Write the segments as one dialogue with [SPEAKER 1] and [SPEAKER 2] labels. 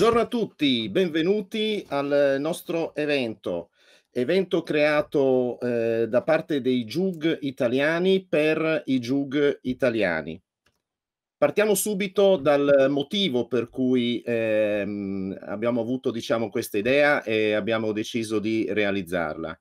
[SPEAKER 1] Buongiorno a tutti, benvenuti al nostro evento, evento creato eh, da parte dei Jug italiani per i Jug italiani. Partiamo subito dal motivo per cui eh, abbiamo avuto diciamo, questa idea e abbiamo deciso di realizzarla.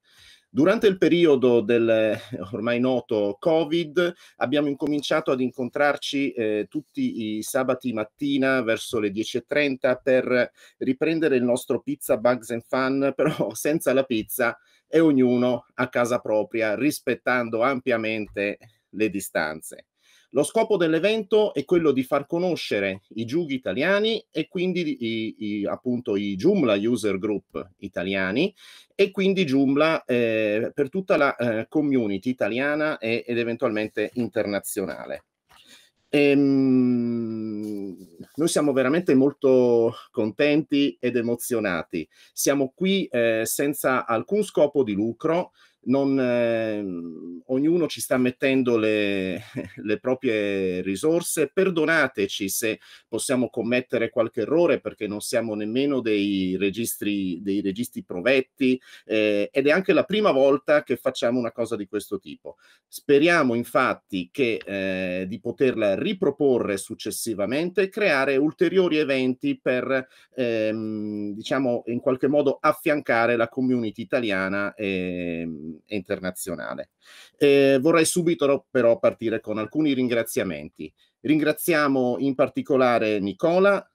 [SPEAKER 1] Durante il periodo del eh, ormai noto Covid abbiamo incominciato ad incontrarci eh, tutti i sabati mattina verso le 10.30 per riprendere il nostro pizza Bugs and Fun, però senza la pizza e ognuno a casa propria, rispettando ampiamente le distanze. Lo scopo dell'evento è quello di far conoscere i giughi italiani e quindi i, i, appunto i Joomla user group italiani e quindi Joomla eh, per tutta la eh, community italiana e, ed eventualmente internazionale. Ehm, noi siamo veramente molto contenti ed emozionati. Siamo qui eh, senza alcun scopo di lucro, non, eh, ognuno ci sta mettendo le, le, proprie risorse. Perdonateci se possiamo commettere qualche errore perché non siamo nemmeno dei registri, dei registi provetti eh, ed è anche la prima volta che facciamo una cosa di questo tipo. Speriamo infatti che, eh, di poterla riproporre successivamente e creare ulteriori eventi per ehm, diciamo in qualche modo affiancare la community italiana. Ehm, e internazionale. Eh, vorrei subito però partire con alcuni ringraziamenti. Ringraziamo in particolare Nicola,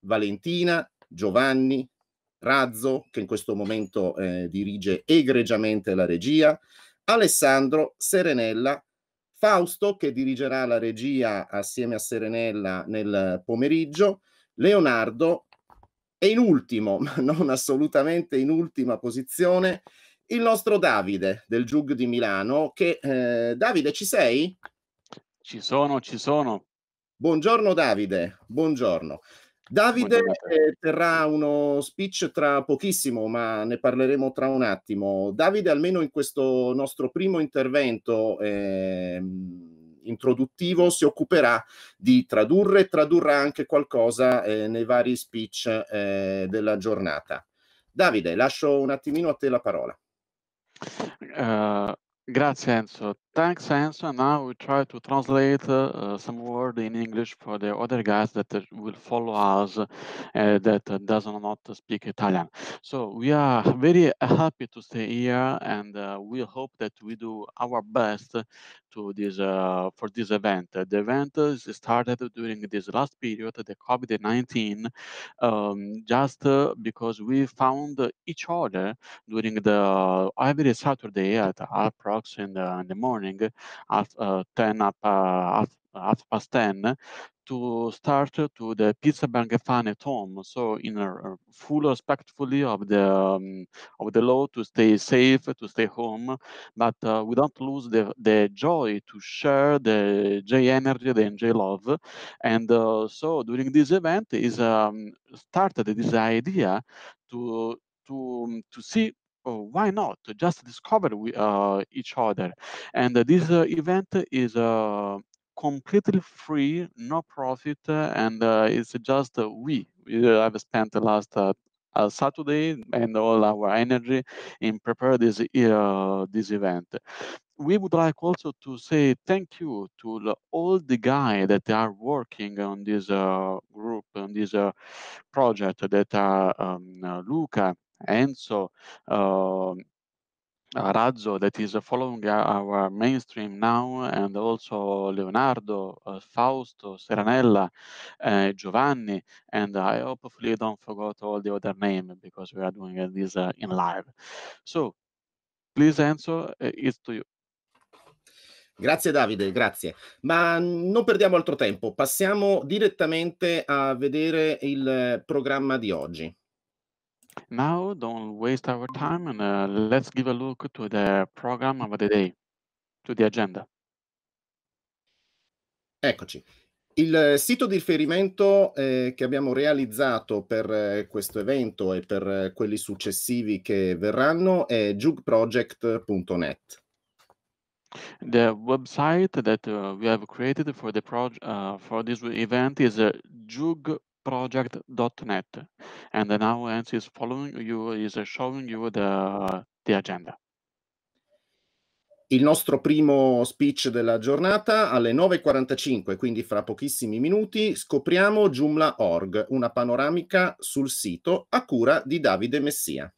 [SPEAKER 1] Valentina, Giovanni, Razzo, che in questo momento eh, dirige egregiamente la regia, Alessandro, Serenella, Fausto, che dirigerà la regia assieme a Serenella nel pomeriggio, Leonardo e in ultimo, ma non assolutamente in ultima posizione, il nostro Davide del Giug di Milano. Che, eh, Davide, ci sei? Ci sono, ci sono. Buongiorno Davide, buongiorno. Davide buongiorno. Eh, terrà uno speech tra pochissimo, ma ne parleremo tra un attimo. Davide, almeno in questo nostro primo intervento eh, introduttivo, si occuperà di tradurre e tradurrà anche qualcosa eh, nei vari speech eh, della giornata. Davide, lascio un attimino a te la parola.
[SPEAKER 2] Ehm, grazie Enzo, Thanks, Hans. And now we try to translate uh, uh, some word in English for the other guys that uh, will follow us uh, that uh, does not speak Italian. So we are very happy to stay here, and uh, we hope that we do our best to this for this event. The event is started during this last period, the COVID-19, um, just because we found each other during the every Saturday at approx in in the morning morning at uh, 10 up, uh, at half past 10 to start to the pizza Bergefan at home. So in a, full respectfully of the um, of the law to stay safe, to stay home, but uh, we don't lose the, the joy to share the J energy, the J love. And uh, so during this event is um, started this idea to to to see oh, why not? Just discover we, uh, each other. And this uh, event is uh, completely free, no profit, and it's just we. I've spent the last uh, Saturday and all our energy in prepare this uh, this event. We would like also to say thank you to the, all the guys that are working on this uh, group, on this project, that are um, Luca, Enzo, uh, Razzo that is following our mainstream now, and also Leonardo, uh, Fausto, Seranella, uh, eh, Giovanni, and I hopefully don't forget all the other name because we are doing uh, in
[SPEAKER 1] live. So, please Enzo, it's to you. Grazie Davide, grazie. Ma non perdiamo altro tempo, passiamo direttamente a vedere il programma di oggi.
[SPEAKER 2] Now, don't waste our time and uh, let's give a look to the program of the day, to the agenda.
[SPEAKER 1] Eccoci. Il eh, sito di riferimento eh, che abbiamo realizzato per eh, questo evento e per eh, quelli successivi che verranno è jugproject.net.
[SPEAKER 2] The website that uh, we have created for the proj- uh, for this event is uh, project.net. And now Hans is following you, is showing
[SPEAKER 1] you the, the agenda. Il nostro primo speech della giornata alle 9.45, quindi fra pochissimi minuti, scopriamo Joomla.org, una panoramica sul sito a cura di Davide Messia.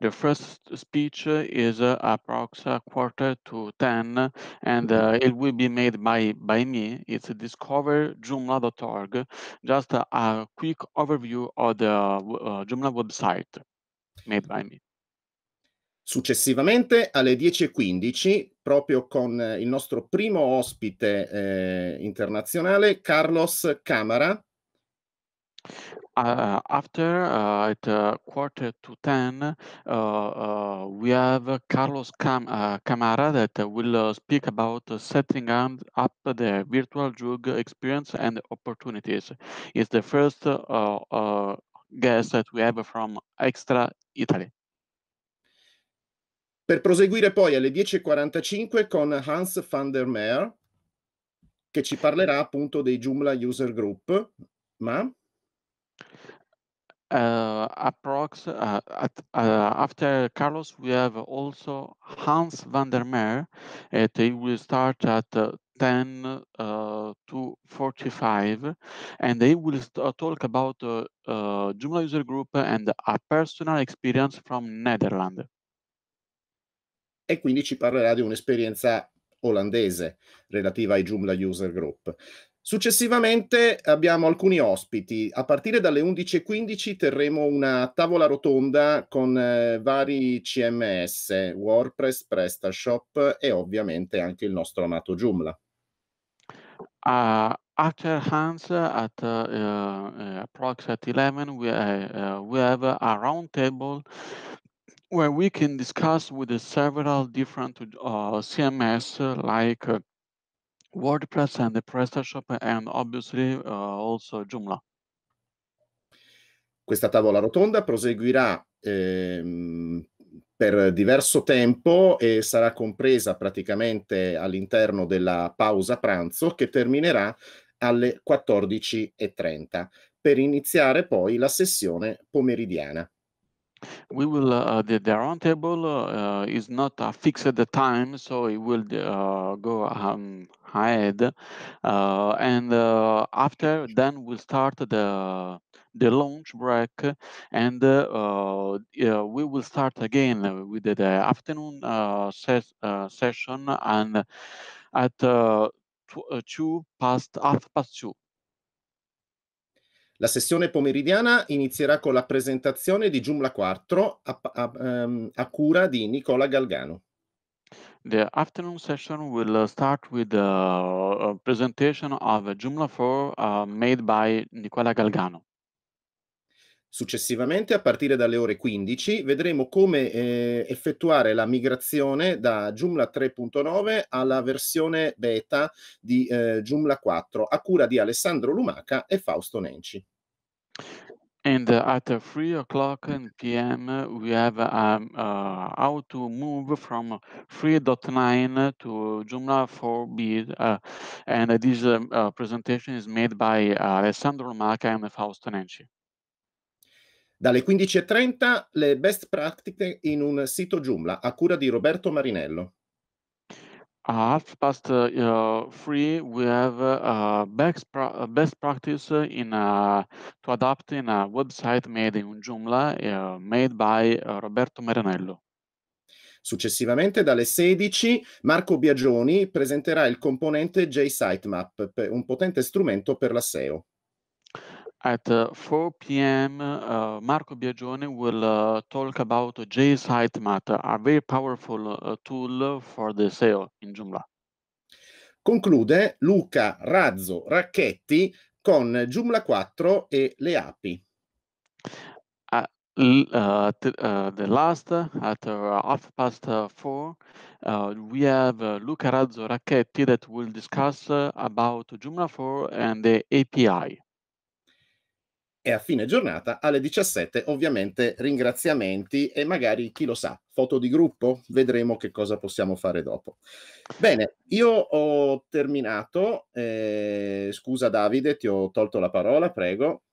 [SPEAKER 2] The first speech is uh, approx a uh, quarter to 10, and mm-hmm. uh, it will be made by, by me. It's joomla.org just a, a, quick overview of the uh, Joomla website made
[SPEAKER 1] by me. Successivamente alle 10.15, proprio con eh, il nostro primo ospite eh, internazionale, Carlos Camara,
[SPEAKER 2] Uh, after uh, at uh, quarter to 10, uh, uh, we have Carlos Cam uh, Camara that will speak about setting up the virtual drug experience and opportunities. It's the first guest that we have from Extra Italy.
[SPEAKER 1] Per proseguire poi alle 10.45 con Hans van der Meer, che ci parlerà appunto dei Joomla User Group, ma
[SPEAKER 2] uh, approx uh, at, uh, after Carlos, we have also Hans van der Meer. It, he will start at uh, 10 uh, to 45, and he will uh, talk about Joomla user group and a personal experience from Netherlands.
[SPEAKER 1] E quindi ci parlerà di un'esperienza olandese relativa ai Joomla User Group. Successivamente abbiamo alcuni ospiti. A partire dalle 11.15 terremo una tavola rotonda con eh, vari CMS, WordPress, PrestaShop e ovviamente anche il nostro amato Joomla.
[SPEAKER 2] Uh, after Hans, at uh, uh, approx at 11, we, uh, we have a round table where we can discuss with several different uh, CMS like uh, WordPress and the PrestaShop and obviously uh, also
[SPEAKER 1] Joomla. Questa tavola rotonda proseguirà ehm, per diverso tempo e sarà compresa praticamente all'interno della pausa pranzo che terminerà alle 14.30 per iniziare poi la sessione pomeridiana.
[SPEAKER 2] we will uh, the, the roundtable uh, is not a uh, fixed at the time so it will uh, go um, ahead uh, and after then we'll start the the launch break and we will start again with the, the afternoon ses session and
[SPEAKER 1] at two past half past two La sessione pomeridiana inizierà con la presentazione di Joomla 4 a, a, um, a cura di Nicola Galgano.
[SPEAKER 2] The afternoon session will uh, start with uh, a, presentation of Joomla 4 uh, made by Nicola Galgano.
[SPEAKER 1] Successivamente, a partire dalle ore 15, vedremo come eh, effettuare la migrazione da Joomla 3.9 alla versione beta di eh, Joomla 4, a cura di Alessandro Lumaca e Fausto Nenci.
[SPEAKER 2] And uh, at 3 o'clock p.m., we have um, uh, how to move from 3.9 to Joomla 4b. Uh, and this uh, presentation is made by uh, Alessandro
[SPEAKER 1] Lumaca and Fausto Nenci. Dalle 15.30 le best practice in un sito Joomla a cura di Roberto Marinello. Uh, half
[SPEAKER 2] past uh, three, we have uh, best, pra uh, best practice in uh, to adapt in a website made in Joomla, uh, made by
[SPEAKER 1] Roberto Marinello. Successivamente, dalle 16, Marco Biagioni presenterà il componente JSitemap, un potente strumento per la SEO.
[SPEAKER 2] At 4 uh, p.m., uh, Marco Biagione will uh, talk about JSitemat, a very powerful tool for the SEO in Joomla.
[SPEAKER 1] Conclude Luca Razzo Racchetti con Joomla 4 e le api.
[SPEAKER 2] Uh, uh, uh, the last at half past four, we have Luca Razzo
[SPEAKER 1] Racchetti that will discuss about Joomla 4 and the API e a fine giornata alle 17 ovviamente ringraziamenti e magari chi lo sa, foto di gruppo, vedremo che cosa possiamo fare dopo. Bene, io ho terminato, eh, scusa Davide, ti ho tolto la parola, prego.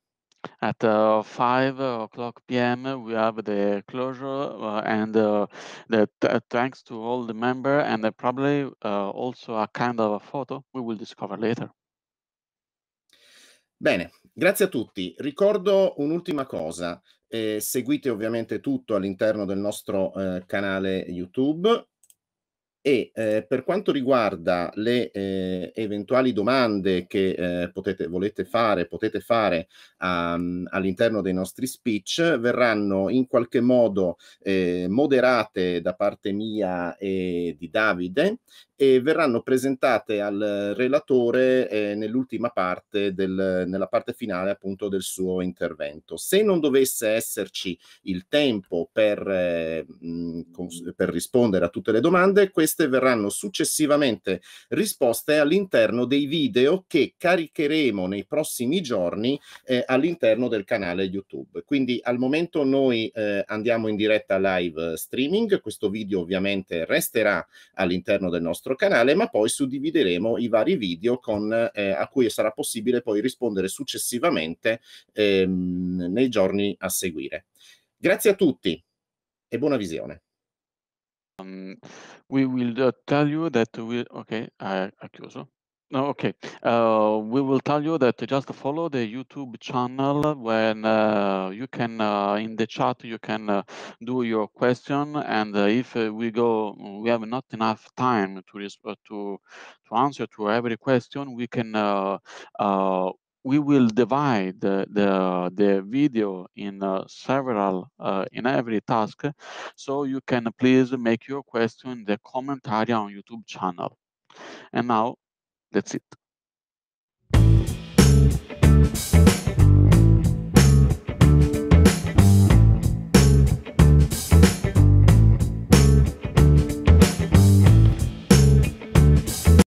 [SPEAKER 2] At uh, 5 o'clock p.m., we have the closure, uh, and uh, the th- uh, thanks to all the member, and probably uh, also a kind of a photo we will discover later.
[SPEAKER 1] Bene, Grazie a tutti. Ricordo un'ultima cosa. Eh, seguite ovviamente tutto all'interno del nostro eh, canale YouTube. E eh, per quanto riguarda le eh, eventuali domande che eh, potete, volete fare, potete fare um, all'interno dei nostri speech, verranno in qualche modo eh, moderate da parte mia e di Davide e verranno presentate al relatore eh, nell'ultima parte, del, nella parte finale appunto del suo intervento. Se non dovesse esserci il tempo per, eh, mh, per rispondere a tutte le domande, questo richieste verranno successivamente risposte all'interno dei video che caricheremo nei prossimi giorni eh, all'interno del canale YouTube. Quindi al momento noi eh, andiamo in diretta live streaming, questo video ovviamente resterà all'interno del nostro canale, ma poi suddivideremo i vari video con, eh, a cui sarà possibile poi rispondere successivamente ehm, nei giorni a seguire. Grazie a tutti e buona visione. Um, we will uh, tell you that we, okay,
[SPEAKER 2] I, I No, okay. Uh, we will tell you that just follow the YouTube channel when uh, you can, uh, in the chat, you can uh, do your question. And uh, if uh, we go, we have not enough time to, to, to answer to every question, we can we will divide the, the, the video in uh, several, uh, in every task. So you can please make your question in the commentary on YouTube channel. And now that's it.